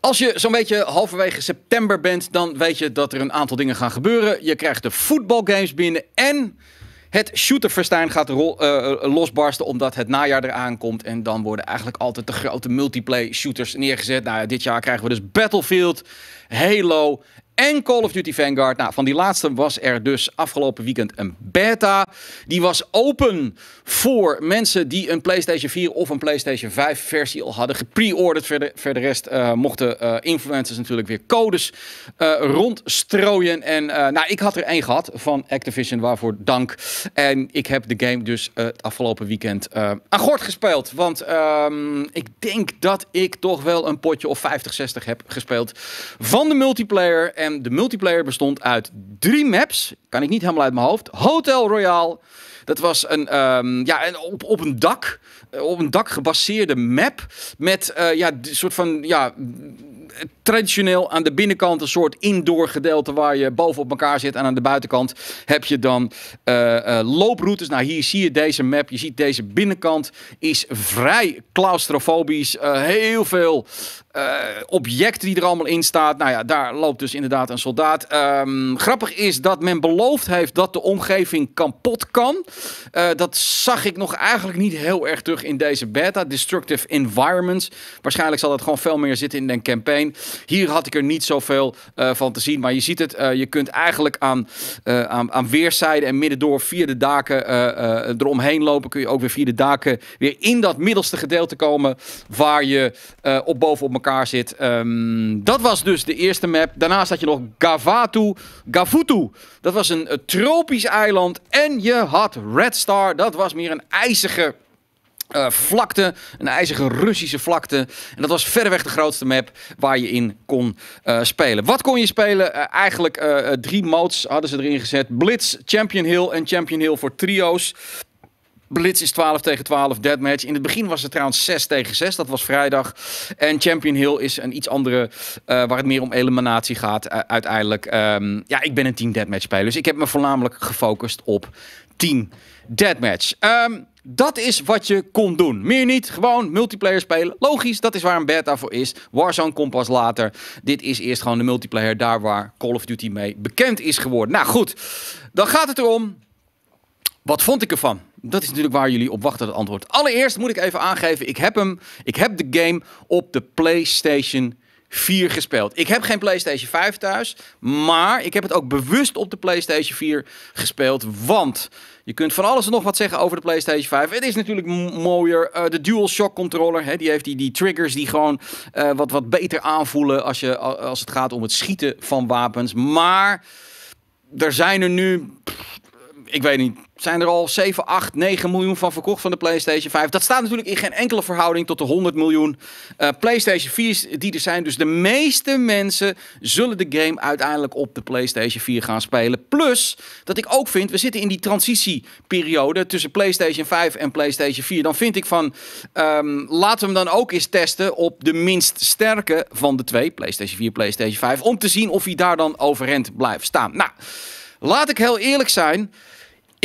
Als je zo'n beetje halverwege september bent, dan weet je dat er een aantal dingen gaan gebeuren. Je krijgt de voetbalgames binnen en het shooterfestijn gaat eh, eh, losbarsten omdat het najaar eraan komt. En dan worden eigenlijk altijd de grote multiplayer shooters neergezet. Nou, dit jaar krijgen we dus Battlefield, Halo en Call of Duty Vanguard. Nou, van die laatste was er dus afgelopen weekend een beta. Die was open voor mensen die een PlayStation 4 of een PlayStation 5 versie al hadden gepreorderd. Verder, verder rest eh, mochten eh, influencers natuurlijk weer codes eh, rondstrooien. En nou, ik had er één gehad van Activision, waarvoor dank. En ik heb de game dus het afgelopen weekend aan gort gespeeld. Want ehm, ik denk dat ik toch wel een potje of 50, 60 heb gespeeld van de multiplayer de multiplayer bestond uit drie maps. Kan ik niet helemaal uit mijn hoofd. Hotel Royale. Dat was een, ja, een, op, op een dak. Op een dak gebaseerde map. Met ja, een soort van ja, traditioneel aan de binnenkant een soort indoor gedeelte waar je bovenop elkaar zit. En aan de buitenkant heb je dan eh, eh, looproutes. Nou, hier zie je deze map. Je ziet deze binnenkant is vrij claustrofobisch. Eh, heel veel objecten die er allemaal in staan. Nou ja, daar loopt dus inderdaad een soldaat. Ehm, grappig is dat men beloofd heeft dat de omgeving kapot kan. dat zag ik nog eigenlijk niet heel erg terug in deze beta. Destructive environments. Waarschijnlijk zal dat gewoon veel meer zitten in den campaign. Hier had ik er niet zoveel eh, van te zien. Maar je ziet het, eh, je kunt eigenlijk aan, eh, aan, aan weerszijden en midden door via de daken eromheen lopen. Kun je ook weer via de daken weer in dat middelste gedeelte komen waar je op boven op elkaar zit. Ehm, dat was dus de eerste map. Daarnaast had je nog Gavatu. Gavutu, dat was een tropisch eiland. En je had Red Star, dat was meer een ijzige uh, vlakte, een ijzige Russische vlakte. En dat was verreweg de grootste map waar je in kon eh, spelen. Wat kon je spelen? Eh, eigenlijk drie modes hadden ze erin gezet: Blitz, Champion Hill en Champion Hill voor trio's. Blitz is 12 tegen 12 deadmatch. In het begin was het trouwens 6 tegen 6. Dat was vrijdag. En Champion Hill is een iets andere... waar het meer om eliminatie gaat uiteindelijk. Ehm, ja, ik ben een team deadmatch speler. Dus ik heb me voornamelijk gefocust op team deadmatch. Um, dat is wat je kon doen. Meer niet, gewoon multiplayer spelen. Logisch, dat is waar een beta voor is. Warzone komt pas later. Dit is eerst gewoon de multiplayer daar waar Call of Duty mee bekend is geworden. Nou goed, dan gaat het erom. Wat vond ik ervan? Dat is natuurlijk waar jullie op wachten, het antwoord. Allereerst moet ik even aangeven, ik heb hem, ik heb de game op de PlayStation 4 gespeeld. Ik heb geen PlayStation 5 thuis, maar ik heb het ook bewust op de PlayStation 4 gespeeld. Want je kunt van alles en nog wat zeggen over de PlayStation 5. Het is natuurlijk mooier. Uh, de DualShock controller, hè, die heeft die, die triggers die gewoon eh, wat, wat beter aanvoelen als, je, als het gaat om het schieten van wapens. Maar er zijn er nu ik weet niet, zijn er al 7, 8, 9 miljoen van verkocht van de PlayStation 5. Dat staat natuurlijk in geen enkele verhouding tot de 100 miljoen eh, PlayStation 4's die er zijn. Dus de meeste mensen zullen de game uiteindelijk op de PlayStation 4 gaan spelen. Plus, dat ik ook vind, we zitten in die transitieperiode tussen PlayStation 5 en PlayStation 4. Dan vind ik van, um, laten we hem dan ook eens testen op de minst sterke van de twee, PlayStation 4, PlayStation 5, om te zien of hij daar dan overeind blijft staan. Nou, laat ik heel eerlijk zijn.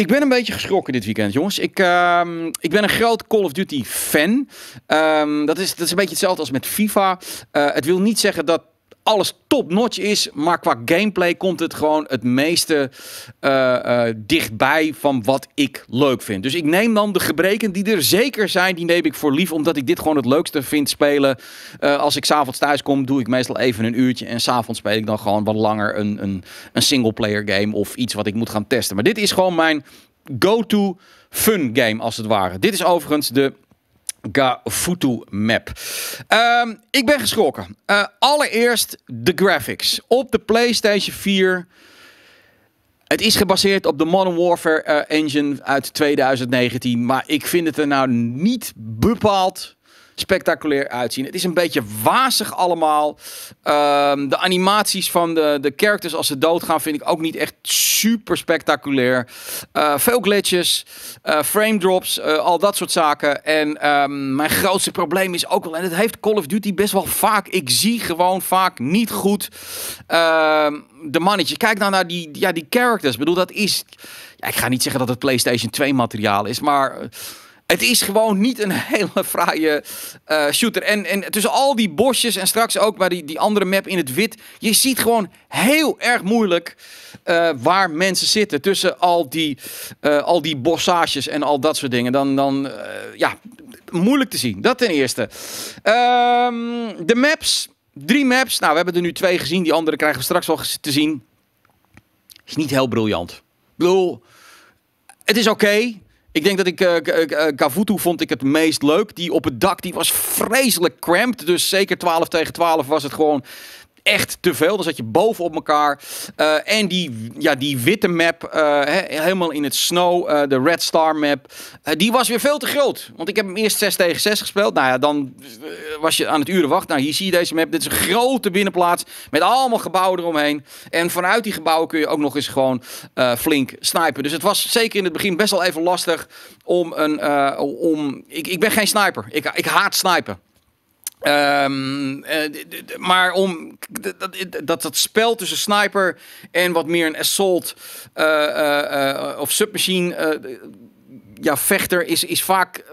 Ik ben een beetje geschrokken dit weekend, jongens. Ik, ehm, ik ben een groot Call of Duty fan. Ehm, dat, is, dat is een beetje hetzelfde als met FIFA. Eh, het wil niet zeggen dat alles top-notch is, maar qua gameplay komt het gewoon het meeste eh, eh, dichtbij van wat ik leuk vind. Dus ik neem dan de gebreken die er zeker zijn, die neem ik voor lief, omdat ik dit gewoon het leukste vind spelen. Eh, als ik s'avonds thuis kom, doe ik meestal even een uurtje en s'avonds speel ik dan gewoon wat langer een, een, een singleplayer game of iets wat ik moet gaan testen. Maar dit is gewoon mijn go-to fun game als het ware. Dit is overigens de Gafutu Map. Ehm, ik ben geschrokken. Eh, allereerst de graphics. Op de PlayStation 4. Het is gebaseerd op de Modern Warfare eh, engine uit 2019. Maar ik vind het er nou niet bepaald spectaculair uitzien. Het is een beetje wazig allemaal. Ehm, de animaties van de, de characters als ze doodgaan vind ik ook niet echt super spectaculair. Eh, veel glitches, eh, frame drops, eh, al dat soort zaken. En ehm, mijn grootste probleem is ook wel, en het heeft Call of Duty best wel vaak. Ik zie gewoon vaak niet goed ehm, de mannetje. Kijk nou naar die, ja, die characters. Ik bedoel, dat is. Ja, ik ga niet zeggen dat het PlayStation 2 materiaal is, maar het is gewoon niet een hele fraaie eh, shooter. En, en tussen al die bosjes en straks ook bij die, die andere map in het wit. Je ziet gewoon heel erg moeilijk eh, waar mensen zitten. Tussen al die, uh, al die bossages en al dat soort dingen. Dan, dan ja, moeilijk te zien. Dat ten eerste. Ehm, de maps. Drie maps. Nou, we hebben er nu twee gezien. Die andere krijgen we straks wel te zien. Is niet heel briljant. Ik bedoel, het is oké. Ik denk dat ik uh, eh, eh, Kavutu vond ik het meest leuk. Die op het dak, die was vreselijk cramped. Dus zeker 12 tegen 12 was het gewoon echt te veel. Dan zat je bovenop elkaar. Eh, en die, ja, die witte map, eh, helemaal in het snow, eh, de Red Star map, die was weer veel te groot. Want ik heb hem eerst 6 tegen 6 gespeeld. Nou ja, dan was je aan het uren wachten. Nou, hier zie je deze map. Dit is een grote binnenplaats met allemaal gebouwen eromheen. En vanuit die gebouwen kun je ook nog eens gewoon flink snijpen. Dus het was zeker in het begin best wel even lastig om een... om, ik, ik ben geen sniper. Ik, ik haat snijpen. Ehm, eh, maar om dat, dat, dat spel tussen sniper en wat meer een assault uh, of submachine ja, vechter is, is vaak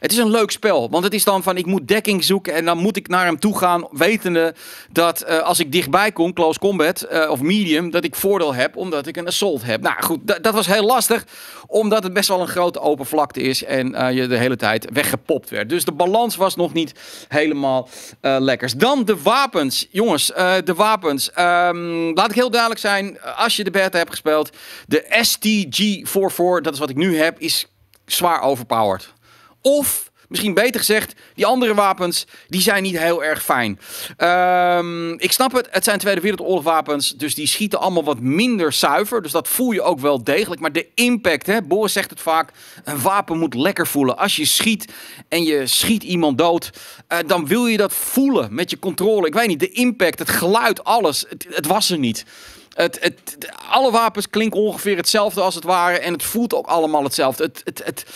het is een leuk spel, want het is dan van ik moet dekking zoeken en dan moet ik naar hem toe gaan, wetende dat eh, als ik dichtbij kom, close combat eh, of medium, dat ik voordeel heb omdat ik een assault heb. Nou goed, dat was heel lastig, omdat het best wel een grote open vlakte is en eh, je de hele tijd weggepopt werd. Dus de balans was nog niet helemaal lekkers. Dan de wapens, jongens, de wapens. Ehm, laat ik heel duidelijk zijn, als je de beta hebt gespeeld, de STG44, dat is wat ik nu heb, is zwaar overpowered. Of misschien beter gezegd, die andere wapens, die zijn niet heel erg fijn. Ehm, ik snap het, het zijn Tweede Wereldoorlog dus die schieten allemaal wat minder zuiver. Dus dat voel je ook wel degelijk. Maar de impact, hè, Boris zegt het vaak, een wapen moet lekker voelen. Als je schiet en je schiet iemand dood, eh, dan wil je dat voelen met je controle. Ik weet niet, de impact, het geluid, alles, het, het was er niet. Het, het, alle wapens klinken ongeveer hetzelfde als het ware. En het voelt ook allemaal hetzelfde. Het, het, het,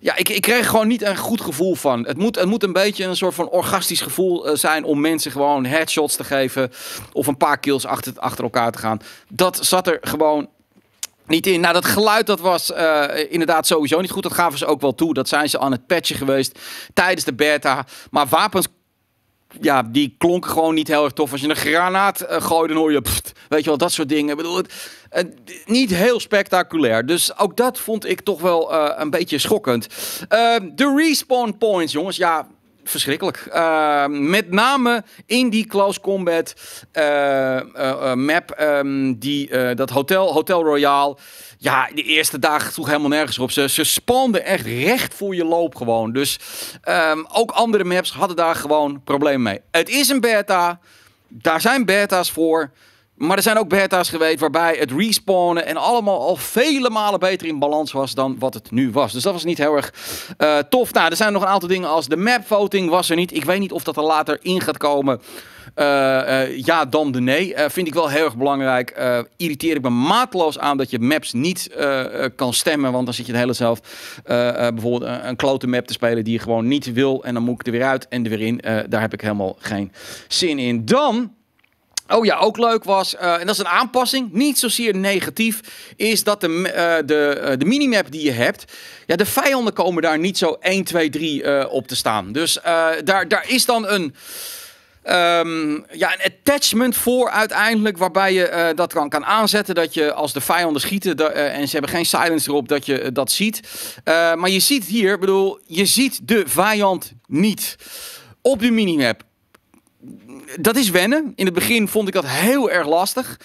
ja, ik, ik kreeg gewoon niet een goed gevoel van. Het moet, het moet een beetje een soort van orgastisch gevoel eh, zijn om mensen gewoon headshots te geven. Of een paar kills achter, achter elkaar te gaan. Dat zat er gewoon niet in. Nou, dat geluid dat was eh, inderdaad sowieso niet goed. Dat gaven ze ook wel toe. Dat zijn ze aan het patchen geweest tijdens de beta. Maar wapens ja, die klonk gewoon niet heel erg tof. Als je een granaat uh, gooit, dan hoor je... Pfft, weet je wel, dat soort dingen. Ik bedoel, het, niet heel spectaculair. Dus ook dat vond ik toch wel eh, een beetje schokkend. Eh, de respawn points, jongens. Ja, verschrikkelijk. Eh, met name in die close combat eh, eh, map, ehm, die, dat hotel, Hotel Royale. Ja, de eerste dagen sloeg helemaal nergens op. Ze, ze spanden echt recht voor je loop gewoon. Dus ehm, ook andere maps hadden daar gewoon problemen mee. Het is een beta. Daar zijn beta's voor. Maar er zijn ook beta's geweest waarbij het respawnen en allemaal al vele malen beter in balans was dan wat het nu was. Dus dat was niet heel erg eh, tof. Nou, er zijn nog een aantal dingen als de map voting was er niet. Ik weet niet of dat er later in gaat komen. Eh, eh, ja, dan de nee. vind ik wel heel erg belangrijk. irriteer ik me maatloos aan dat je maps niet kan stemmen. Want dan zit je het hele zelf bijvoorbeeld een, een, klote map te spelen die je gewoon niet wil. En dan moet ik er weer uit en er weer in. daar heb ik helemaal geen zin in. Dan Oh ja, ook leuk was, eh, en dat is een aanpassing, niet zozeer negatief, is dat de, eh, de, eh, de minimap die je hebt, ja, de vijanden komen daar niet zo 1, 2, 3 op te staan. Dus daar, daar is dan een, ehm, ja, een attachment voor uiteindelijk, waarbij je dat kan, kan aanzetten, dat je als de vijanden schieten en ze hebben geen silence erop, dat je dat ziet. maar je ziet hier, bedoel, je ziet de vijand niet op de minimap dat is wennen. In het begin vond ik dat heel erg lastig.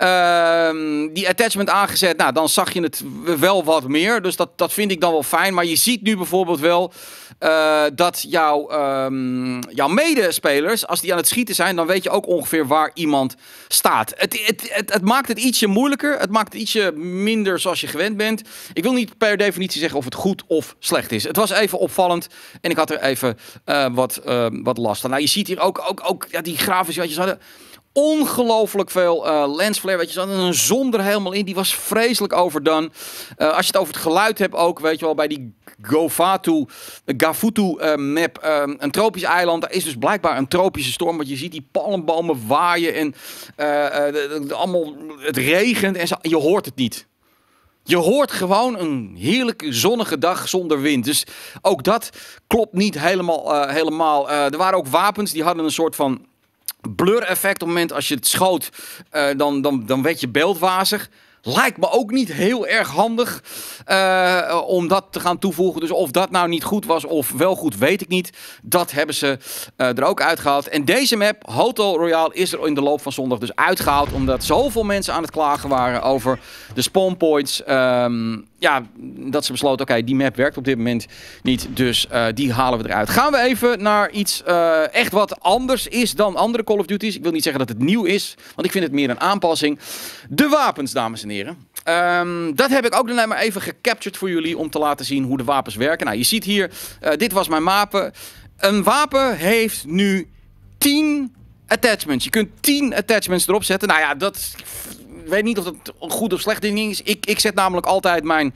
Ehm, die attachment aangezet, nou, dan zag je het wel wat meer. Dus dat, dat vind ik dan wel fijn. Maar je ziet nu bijvoorbeeld wel eh, dat jouw, ehm, jouw medespelers, als die aan het schieten zijn, dan weet je ook ongeveer waar iemand staat. Het, het, het, het, maakt het ietsje moeilijker. Het maakt het ietsje minder zoals je gewend bent. Ik wil niet per definitie zeggen of het goed of slecht is. Het was even opvallend en ik had er even eh, wat, eh, wat last van. Nou, je ziet hier ook, ook, ook ja, die grafische. Wat je, ongelooflijk veel uh, eh, lensflare. Weet je, zat een zon er helemaal in. Die was vreselijk overdan. Uh, eh, als je het over het geluid hebt ook, weet je wel, bij die Govatu, eh, Gafutu uh, map, een tropisch eiland. Daar is dus blijkbaar een tropische storm, want je ziet die palmbomen waaien en allemaal, het regent en je hoort het niet. Je hoort gewoon een heerlijke zonnige dag zonder wind. Dus ook dat klopt niet helemaal. helemaal. er waren ook wapens die hadden een soort van blur effect op het moment als je het schoot, eh, dan, dan, dan werd je beeldwazig. Lijkt me ook niet heel erg handig eh, om dat te gaan toevoegen. Dus of dat nou niet goed was of wel goed, weet ik niet. Dat hebben ze eh, er ook uitgehaald. En deze map, Hotel Royale, is er in de loop van zondag dus uitgehaald. Omdat zoveel mensen aan het klagen waren over de spawn points. Ehm, ja, dat ze besloten, oké, die map werkt op dit moment niet. Dus eh, die halen we eruit. Gaan we even naar iets echt wat anders is dan andere Call of Duty's. Ik wil niet zeggen dat het nieuw is, want ik vind het meer een aanpassing. De wapens, dames en heren. Ehm, dat heb ik ook alleen maar even gecaptured voor jullie om te laten zien hoe de wapens werken. Nou, je ziet hier, eh, dit was mijn wapen. Een wapen heeft nu 10 attachments. Je kunt 10 attachments erop zetten. Nou ja, dat ik weet niet of dat goed of slecht ding is. Ik, ik zet namelijk altijd mijn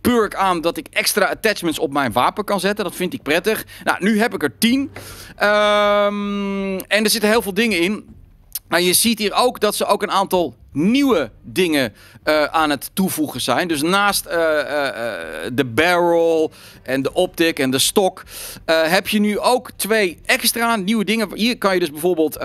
perk aan dat ik extra attachments op mijn wapen kan zetten. Dat vind ik prettig. Nou, nu heb ik er 10. Ehm, en er zitten heel veel dingen in. Maar nou, je ziet hier ook dat ze ook een aantal nieuwe dingen eh, aan het toevoegen zijn. Dus naast eh, eh, de barrel en de optic en de stok heb je nu ook twee extra nieuwe dingen. Hier kan je dus bijvoorbeeld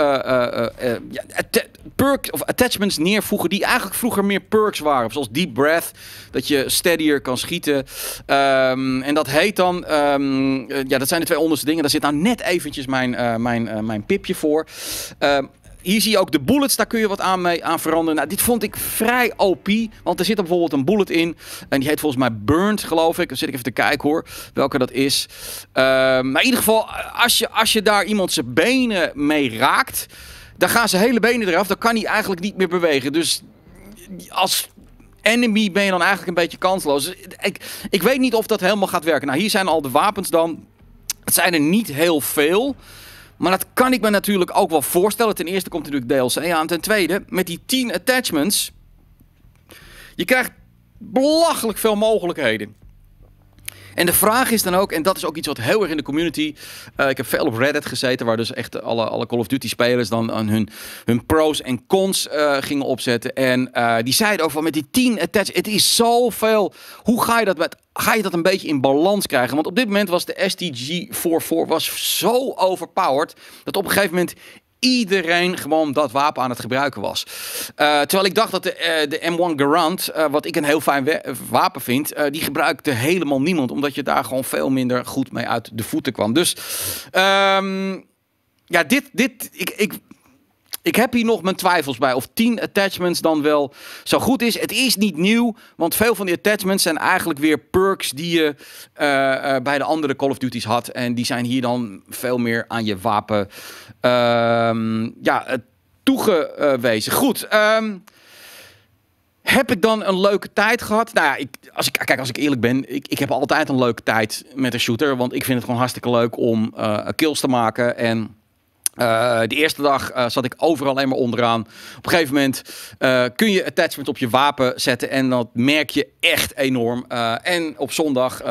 perks of attachments neervoegen die eigenlijk vroeger meer perks waren, zoals deep breath, dat je steadier kan schieten. Ehm, en dat heet dan, ehm, ja, dat zijn de twee onderste dingen. Daar zit nou net eventjes mijn, mijn, mijn pipje voor. Ehm, hier zie je ook de bullets, daar kun je wat aan, mee, aan veranderen. Nou, dit vond ik vrij OP, want er zit bijvoorbeeld een bullet in. En die heet volgens mij Burnt, geloof ik. Dan zit ik even te kijken hoor, welke dat is. Ehm, maar in ieder geval, als je, als je daar iemand zijn benen mee raakt... dan gaan zijn hele benen eraf, dan kan hij eigenlijk niet meer bewegen. Dus als enemy ben je dan eigenlijk een beetje kansloos. Ik, ik weet niet of dat helemaal gaat werken. Nou, hier zijn al de wapens dan. Het zijn er niet heel veel... Maar dat kan ik me natuurlijk ook wel voorstellen. Ten eerste komt natuurlijk DLC aan. Ten tweede, met die 10 attachments. Je krijgt belachelijk veel mogelijkheden. En de vraag is dan ook, en dat is ook iets wat heel erg in de community. Eh, ik heb veel op Reddit gezeten, waar dus echt alle, alle Call of Duty spelers dan aan hun, hun pros en cons eh, gingen opzetten. En eh, die zeiden ook van met die 10 attach, het is zoveel. Hoe ga je dat met ga je dat een beetje in balans krijgen. Want op dit moment was de STG 44 was zo overpowered dat op een gegeven moment iedereen gewoon dat wapen aan het gebruiken was. Eh, terwijl ik dacht dat de, eh, de M1 Garand, eh, wat ik een heel fijn wapen vind, die gebruikte helemaal niemand. Omdat je daar gewoon veel minder goed mee uit de voeten kwam. Dus ehm, ja, dit, dit, ik, ik ik heb hier nog mijn twijfels bij of 10 attachments dan wel zo goed is. Het is niet nieuw, want veel van die attachments zijn eigenlijk weer perks die je eh, eh, bij de andere Call of Duties had. En die zijn hier dan veel meer aan je wapen ehm, ja, eh, toegewezen. Goed. Ehm, heb ik dan een leuke tijd gehad? Nou ja, ik, als ik, kijk, als ik eerlijk ben, ik, ik heb altijd een leuke tijd met een shooter. Want ik vind het gewoon hartstikke leuk om kills te maken. En eh, de eerste dag eh, zat ik overal alleen maar onderaan. Op een gegeven moment eh, kun je attachment op je wapen zetten en dat merk je echt enorm. en op zondag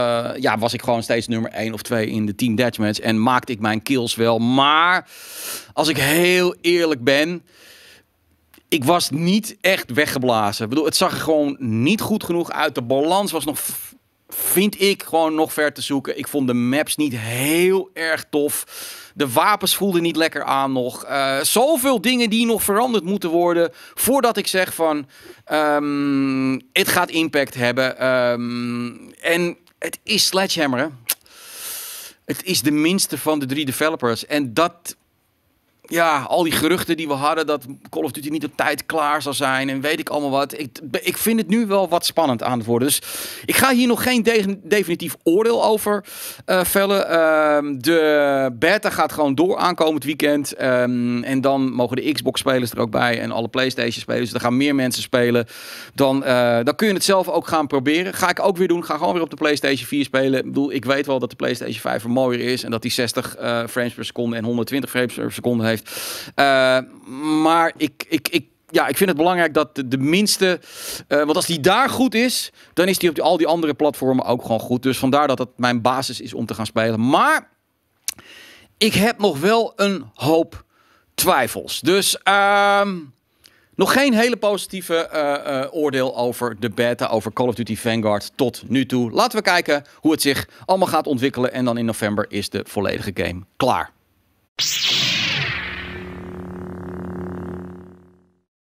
ja, was ik gewoon steeds nummer 1 of 2 in de team deathmatch en maakte ik mijn kills wel. Maar als ik heel eerlijk ben, ik was niet echt weggeblazen. Ik bedoel, het zag gewoon niet goed genoeg uit. De balans was nog vind ik gewoon nog ver te zoeken. Ik vond de maps niet heel erg tof. De wapens voelden niet lekker aan nog. Uh, zoveel dingen die nog veranderd moeten worden. Voordat ik zeg van. Ehm, het gaat impact hebben. Ehm, en het is Sledgehammer. Het is de minste van de drie developers. En dat ja, al die geruchten die we hadden dat Call of Duty niet op tijd klaar zou zijn en weet ik allemaal wat. Ik, ik vind het nu wel wat spannend aan het worden. Dus ik ga hier nog geen definitief oordeel over uh, vellen. Ehm, de beta gaat gewoon door aankomend weekend. Ehm, en dan mogen de Xbox-spelers er ook bij en alle PlayStation-spelers. Dus er gaan meer mensen spelen. Dan, eh, dan kun je het zelf ook gaan proberen. Ga ik ook weer doen. Ga gewoon weer op de PlayStation 4 spelen. Ik bedoel, ik weet wel dat de PlayStation 5 er mooier is en dat die 60 eh, frames per seconde en 120 frames per seconde heeft. Eh, maar ik, ik, ik ja, ik vind het belangrijk dat de, minste. Eh, want als die daar goed is, dan is die op al die andere platformen ook gewoon goed. Dus vandaar dat het mijn basis is om te gaan spelen. Maar ik heb nog wel een hoop twijfels. Dus. Ehm, nog geen hele positieve eh, oordeel over de beta, over Call of Duty Vanguard tot nu toe. Laten we kijken hoe het zich allemaal gaat ontwikkelen. En dan in november is de volledige game klaar.